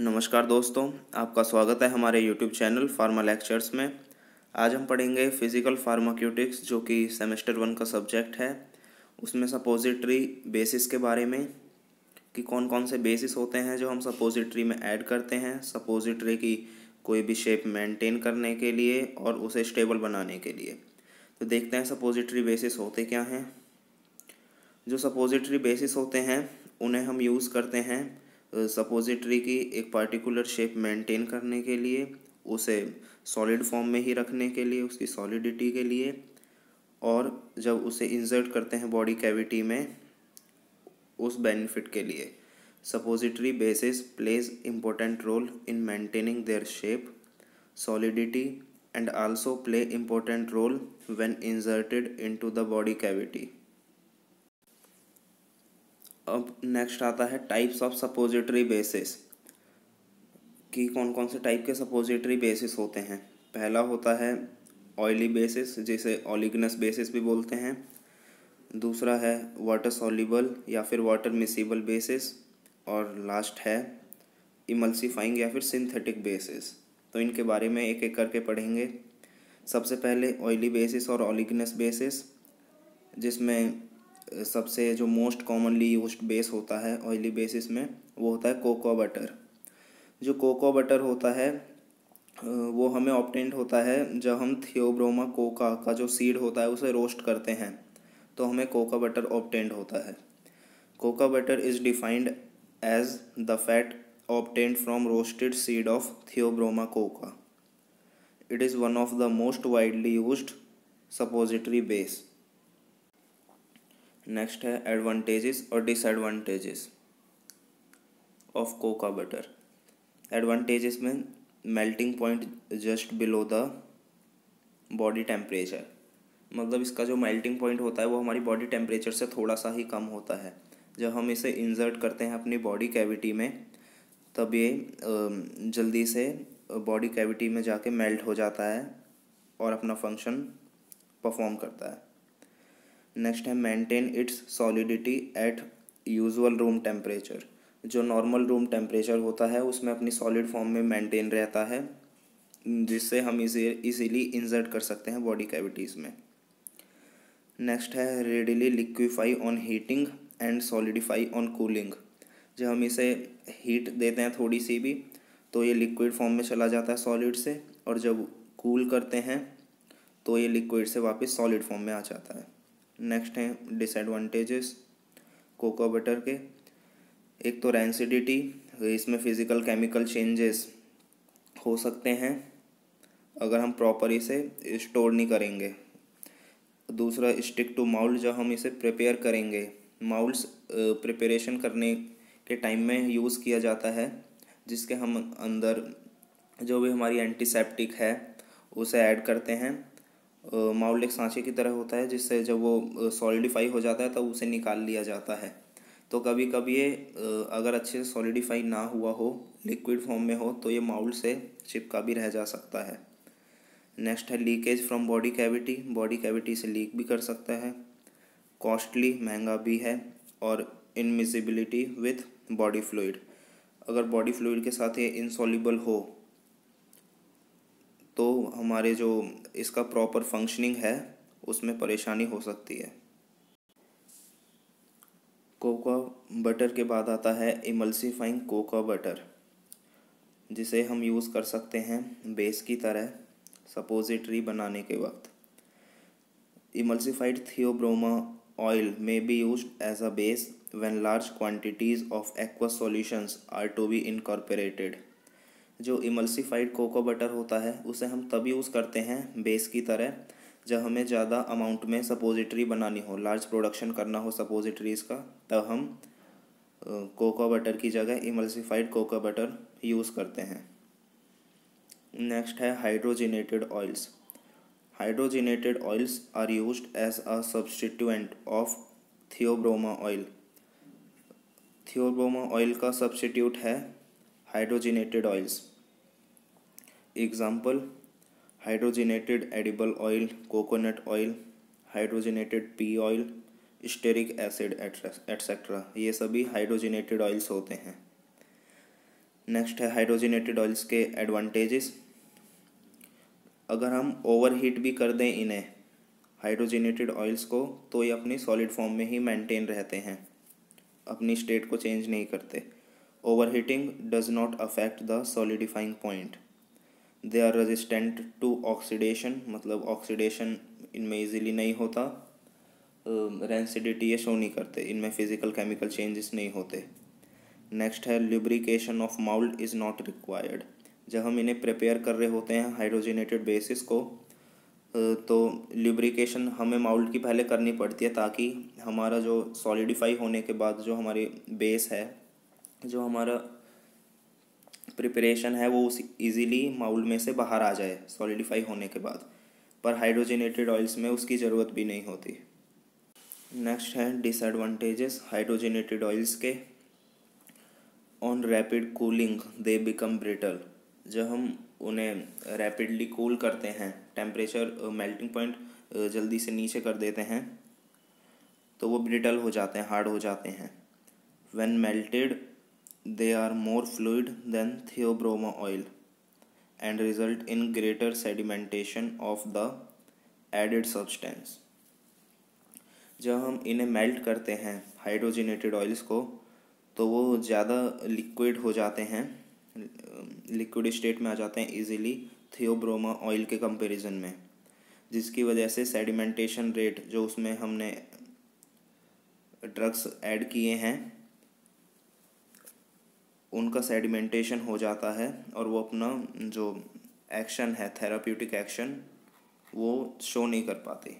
नमस्कार दोस्तों आपका स्वागत है हमारे यूट्यूब चैनल फार्मा लेक्चर्स में आज हम पढ़ेंगे फिजिकल फार्माक्यूटिक्स जो कि सेमेस्टर वन का सब्जेक्ट है उसमें सपोजिटरी बेसिस के बारे में कि कौन कौन से बेसिस होते हैं जो हम सपोजिटरी में ऐड करते हैं सपोजिटरी की कोई भी शेप मेंटेन करने के लिए और उसे स्टेबल बनाने के लिए तो देखते हैं सपोजिटरी बेसिस होते क्या हैं जो सपोजिटरी बेसिस होते हैं उन्हें हम यूज़ करते हैं सपोजिटरी की एक पार्टिकुलर शेप मेंटेन करने के लिए उसे सॉलिड फॉर्म में ही रखने के लिए उसकी सॉलिडिटी के लिए और जब उसे इंसर्ट करते हैं बॉडी कैविटी में उस बेनिफिट के लिए suppository bases plays important role in maintaining their shape solidity and also play important role when inserted into the body cavity अब नेक्स्ट आता है टाइप्स ऑफ सपोजिटरी बेसिस कि कौन कौन से टाइप के सपोजिटरी बेसिस होते हैं पहला होता है ऑयली बेसिस जिसे ऑलिगनस बेसिस भी बोलते हैं दूसरा है वाटर सॉल्यूबल या फिर वाटर मिसिबल बेसिस और लास्ट है इमल्सिफाइंग या फिर सिंथेटिक बेसिस तो इनके बारे में एक एक करके पढ़ेंगे सबसे पहले ऑयली बेसिस और ऑलिगनस बेसिस जिसमें सबसे जो मोस्ट कॉमनली यूज बेस होता है ऑयली बेसिस में वो होता है कोको बटर जो कोको बटर होता है वो हमें ऑप्टेंट होता है जब हम थियोब्रोमा कोका का जो सीड होता है उसे रोस्ट करते हैं तो हमें कोका बटर ऑप्टेंट होता है cocoa butter is defined as the fat obtained from roasted seed of theobroma cocoa it is one of the most widely use suppository base next है एडवांटेजेस और disadvantages of cocoa butter advantages में melting point just below the body temperature मतलब इसका जो melting point होता है वो हमारी बॉडी टेम्परेचर से थोड़ा सा ही कम होता है जब हम इसे इंजर्ट करते हैं अपनी बॉडी कैविटी में तब ये जल्दी से बॉडी कैविटी में जाके मेल्ट हो जाता है और अपना फंक्शन परफॉर्म करता है नेक्स्ट है maintain its solidity at usual room temperature जो नॉर्मल रूम टेम्परेचर होता है उसमें अपनी सॉलिड फॉर्म में मेंटेन रहता है जिससे हम इसे इजीली इंसर्ट कर सकते हैं बॉडी कैविटीज़ में नेक्स्ट है readily liquefy on heating and solidify on cooling जब हम इसे हीट देते हैं थोड़ी सी भी तो ये लिक्विड फॉर्म में चला जाता है सॉलिड से और जब कूल करते हैं तो ये लिक्विड से वापस सॉलिड फॉर्म में आ जाता है नेक्स्ट हैं डिसएडवांटेजेस कोको बटर के एक तो रेंसिडिटी इसमें फिज़िकल केमिकल चेंजेस हो सकते हैं अगर हम प्रॉपर इसे स्टोर नहीं करेंगे दूसरा स्टिक टू माउल्ड जब हम इसे प्रिपेयर करेंगे माउल्ड्स प्रिपरेशन करने के टाइम में यूज़ किया जाता है जिसके हम अंदर जो भी हमारी एंटीसेप्टिक है उसे ऐड करते हैं माउलिक सांचे की तरह होता है जिससे जब वो सॉलिडिफाई हो जाता है तब उसे निकाल लिया जाता है तो कभी कभी ये अगर अच्छे से सॉलिडिफाई ना हुआ हो लिक्विड फॉर्म में हो तो ये माउल से चिपका भी रह जा सकता है नेक्स्ट है leakage from body cavity body cavity से लीक भी कर सकता है कॉस्टली महंगा भी है और इनमिजिबिलिटी विथ बॉडी फ्लूड अगर बॉडी फ्लूड के साथ ये इनसॉलिबल हो तो हमारे जो इसका प्रॉपर फंक्शनिंग है उसमें परेशानी हो सकती है कोका बटर के बाद आता है इमल्सिफाइंग कोका बटर जिसे हम यूज़ कर सकते हैं बेस की तरह सपोजिटरी बनाने के वक्त इमल्सिफाइड थियोब्रोमा ऑयल में be use as a base when large quantities of aqua solutions are to be incorporated जो इमल्सिफाइड कोको बटर होता है उसे हम तब यूज़ करते हैं बेस की तरह जब हमें ज़्यादा अमाउंट में सपोजिटरी बनानी हो लार्ज प्रोडक्शन करना हो सपोजिटरीज का तब हम कोको बटर की जगह इमल्सिफाइड कोको बटर यूज़ करते हैं नेक्स्ट है hydrogenated oils hydrogenated oils are use as a substituent of theobroma oil theobroma oil का सब्सटीट्यूट है hydrogenated oils example hydrogenated edible oil coconut oil hydrogenated pea oil stearic acid etcetera ये सभी hydrogenated oils होते हैं next है hydrogenated oils के advantages अगर हम ओवर हीट भी कर दें इन्हें हाइड्रोजिनेटेड ऑयल्स को तो ये अपनी सॉलिड फॉर्म में ही मेंटेन रहते हैं अपनी स्टेट को चेंज नहीं करते Overheating does not affect the solidifying point. They are resistant to oxidation मतलब ऑक्सीडेशन इनमें इजीली नहीं होता रेंसिडिटी ये शो नहीं करते इनमें फिजिकल केमिकल चेंजेस नहीं होते नेक्स्ट है lubrication of mould is not required जब हम इन्हें प्रिपेयर कर रहे होते हैं हाइड्रोजिनेटेड बेसिस को तो ल्यूब्रिकेशन हमें माउल्ड की पहले करनी पड़ती है ताकि हमारा जो सॉलिडिफाई होने के बाद जो हमारी बेस है जो हमारा प्रिपरेशन है वो उस ईज़िली माउल में से बाहर आ जाए सॉलिडिफाई होने के बाद पर हाइड्रोजनेटेड ऑयल्स में उसकी ज़रूरत भी नहीं होती नेक्स्ट है डिसएडवांटेजेस हाइड्रोजनेटेड ऑयल्स के on rapid cooling they become brittle जब हम उन्हें रैपिडली कूल करते हैं टेम्परेचर मेल्टिंग पॉइंट जल्दी से नीचे कर देते हैं तो वो ब्रिटल हो जाते हैं हार्ड हो जाते हैं when melted They are more fluid than theobroma oil and result in greater sedimentation of the added substance जब हम इन्हें मेल्ट करते हैं हाइड्रोजिनेटेड ऑयल्स को तो वो ज़्यादा लिक्विड हो जाते हैं लिक्विड स्टेट में आ जाते हैं इजीली थियोब्रोमा ऑयल के कंपैरिजन में जिसकी वजह से सेडिमेंटेशन रेट जो उसमें हमने ड्रग्स ऐड किए हैं उनका सेडिमेंटेशन हो जाता है और वो अपना जो एक्शन है थेराप्यूटिक एक्शन वो शो नहीं कर पाते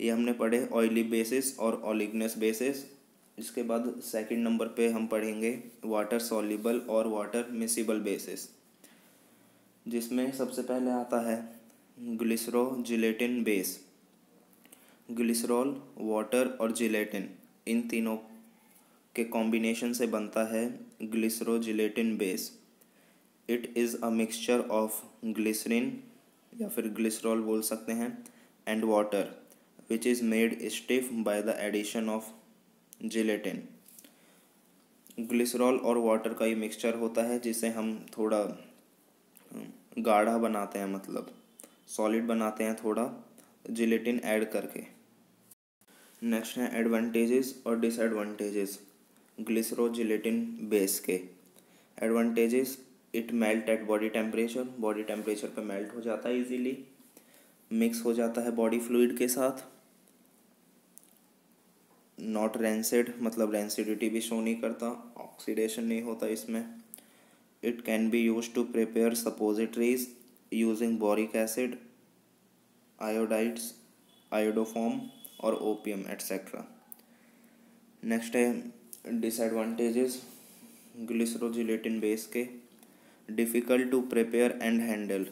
ये हमने पढ़े ऑयली बेसिस और ऑलिगनस बेसिस इसके बाद सेकंड नंबर पे हम पढ़ेंगे वाटर सॉलिबल और वाटर मिसिबल बेसिस जिसमें सबसे पहले आता है glycero gelatin base glycerol water और जिलेटिन इन तीनों के कॉम्बिनेशन से बनता है glycerogelatin base it is a mixture of glycerin या फिर ग्लिसरॉल बोल सकते हैं and water which is made stiff by the addition of gelatin glycerol और वाटर का ये मिक्सचर होता है जिसे हम थोड़ा गाढ़ा बनाते हैं मतलब सॉलिड बनाते हैं थोड़ा जिलेटिन ऐड करके नेक्स्ट है एडवांटेजेस और डिसएडवांटेजेस ग्लिसरोजिलेटिन बेस के advantages it melt at body temperature body temperature पे मेल्ट हो जाता है इजीली मिक्स हो जाता है बॉडी फ्लूड के साथ नॉट रेंसिड मतलब रेंसिडिटी भी शो नहीं करता ऑक्सीडेशन नहीं होता इसमें it can be use to prepare suppositories using boric acid iodides iodoform और ओपियम एट्सेट्रा नेक्स्ट है डिसएडवांटेजेस ग्लिसरोजिलेटिन बेस के difficult to prepare and handle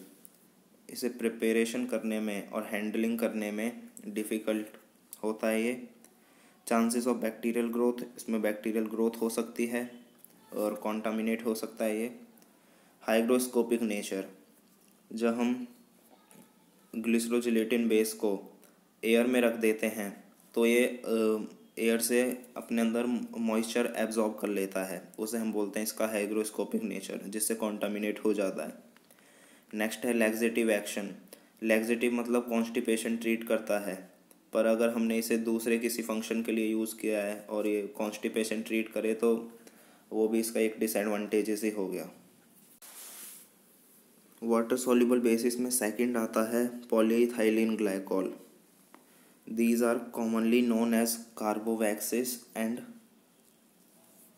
इसे प्रिपेरेशन करने में और हैंडलिंग करने में डिफ़िकल्ट होता है ये चांसेस ऑफ बैक्टीरियल ग्रोथ इसमें बैक्टीरियल ग्रोथ हो सकती है और कॉन्टामिनेट हो सकता है ये हाइग्रोस्कोपिक नेचर जब हम ग्लिसरोजिलेटिन बेस को एयर में रख देते हैं तो ये एयर से अपने अंदर मॉइस्चर एब्जॉर्ब कर लेता है उसे हम बोलते हैं इसका हाइग्रोस्कोपिक नेचर जिससे कॉन्टामिनेट हो जाता है नेक्स्ट है लैग्जेटिव एक्शन लैग्जेटिव मतलब कॉन्स्टिपेशन ट्रीट करता है पर अगर हमने इसे दूसरे किसी फंक्शन के लिए यूज़ किया है और ये कॉन्स्टिपेशन ट्रीट करे तो वो भी इसका एक डिसएडवांटेजेस ही हो गया वाटर सॉल्यूबल बेसिस में सेकंड आता है polyethylene glycol These are commonly known as carbovaxes and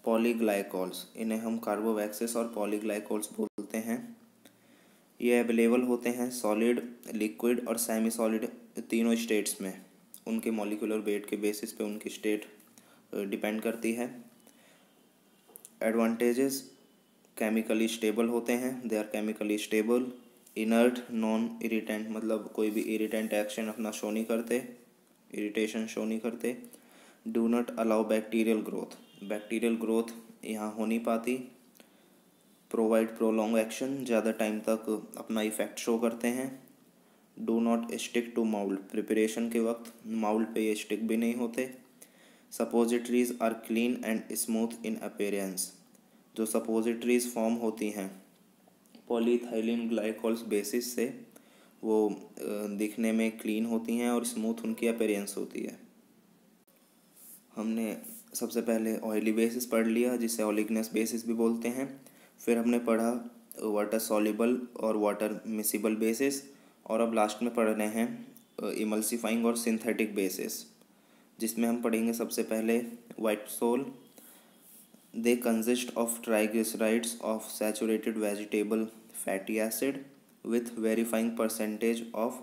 polyglycols इन्हें हम कार्बोवैक्सिस और polyglycols बोलते हैं ये अवेलेबल होते हैं सॉलिड लिक्विड और सेमी सॉलिड तीनों स्टेट्स में उनके मॉलिकुलर वेट के बेसिस पे उनकी स्टेट डिपेंड करती है एडवांटेजेस केमिकली स्टेबल होते हैं they are chemically stable inert non irritant मतलब कोई भी इरिटेंट एक्शन अपना शो नहीं करते इरिटेशन शो नहीं करते do not allow bacterial growth bacterial growth यहाँ हो नहीं पाती प्रोवाइड प्रोलॉन्ग एक्शन ज़्यादा टाइम तक अपना इफ़ेक्ट शो करते हैं do not stick to mould preparation के वक्त माउल्ड पे ये स्टिक भी नहीं होते suppositories are clean and smooth in appearance जो सपोजिटरीज फॉर्म होती हैं पॉलीथाइलिन ग्लाइकोल्स बेसिस से वो दिखने में क्लीन होती हैं और स्मूथ उनकी अपेरेंस होती है हमने सबसे पहले ऑयली बेसिस पढ़ लिया जिसे ऑलिगनस बेसिस भी बोलते हैं फिर हमने पढ़ा वाटर सॉलिबल और वाटर मिसिबल बेसिस और अब लास्ट में पढ़ रहे हैं इमल्सिफाइंग और सिंथेटिक बेसिस जिसमें हम पढ़ेंगे सबसे पहले witepsol they consist of triglycerides of saturated vegetable fatty acid with verifying percentage of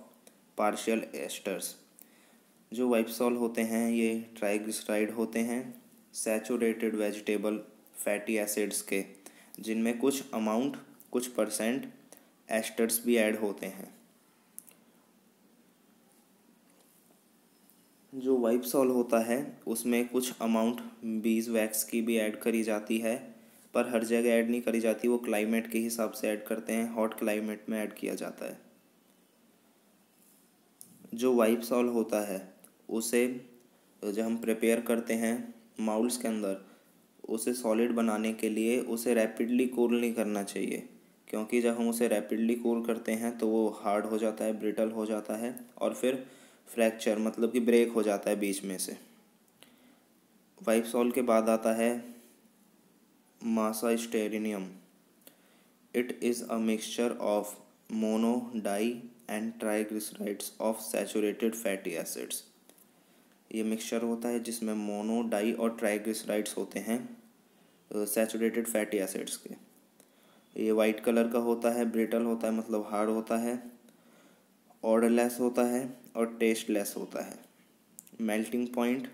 partial esters जो वाइपसॉल होते हैं ये ट्राइग्लिसराइड होते हैं सैचुरेटेड वेजिटेबल फैटी एसिड्स के जिनमें कुछ अमाउंट कुछ परसेंट एस्टर्स भी ऐड होते हैं जो वाइपसॉल होता है उसमें कुछ अमाउंट बीज वैक्स की भी ऐड करी जाती है पर हर जगह ऐड नहीं करी जाती वो क्लाइमेट के हिसाब से ऐड करते हैं हॉट क्लाइमेट में ऐड किया जाता है जो वाइप सॉल होता है उसे जब हम प्रिपेयर करते हैं माउल्स के अंदर उसे सॉलिड बनाने के लिए उसे रैपिडली कूल नहीं करना चाहिए क्योंकि जब हम उसे रैपिडली कूल करते हैं तो वो हार्ड हो जाता है ब्रिटल हो जाता है और फिर फ्रैक्चर मतलब कि ब्रेक हो जाता है बीच में से वाइप सॉल के बाद आता है massa it is a mixture of mono di and and of of fatty acids ये मिक्सचर होता है जिसमें मोनो डाई और ट्राइग्लिसराइड्स होते हैं सैचुरेटेड फैटी एसिड्स के ये वाइट कलर का होता है ब्रिटल होता है मतलब हार्ड होता है ऑर्डरलेस होता है और टेस्टलेस होता है melting point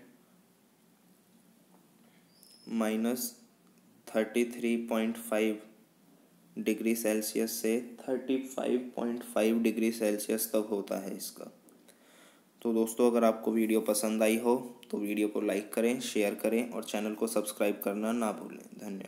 minus thirty three point five degree Celsius से thirty five point five degree Celsius तक होता है इसका तो दोस्तों अगर आपको वीडियो पसंद आई हो तो वीडियो को लाइक करें शेयर करें और चैनल को सब्सक्राइब करना ना भूलें धन्यवाद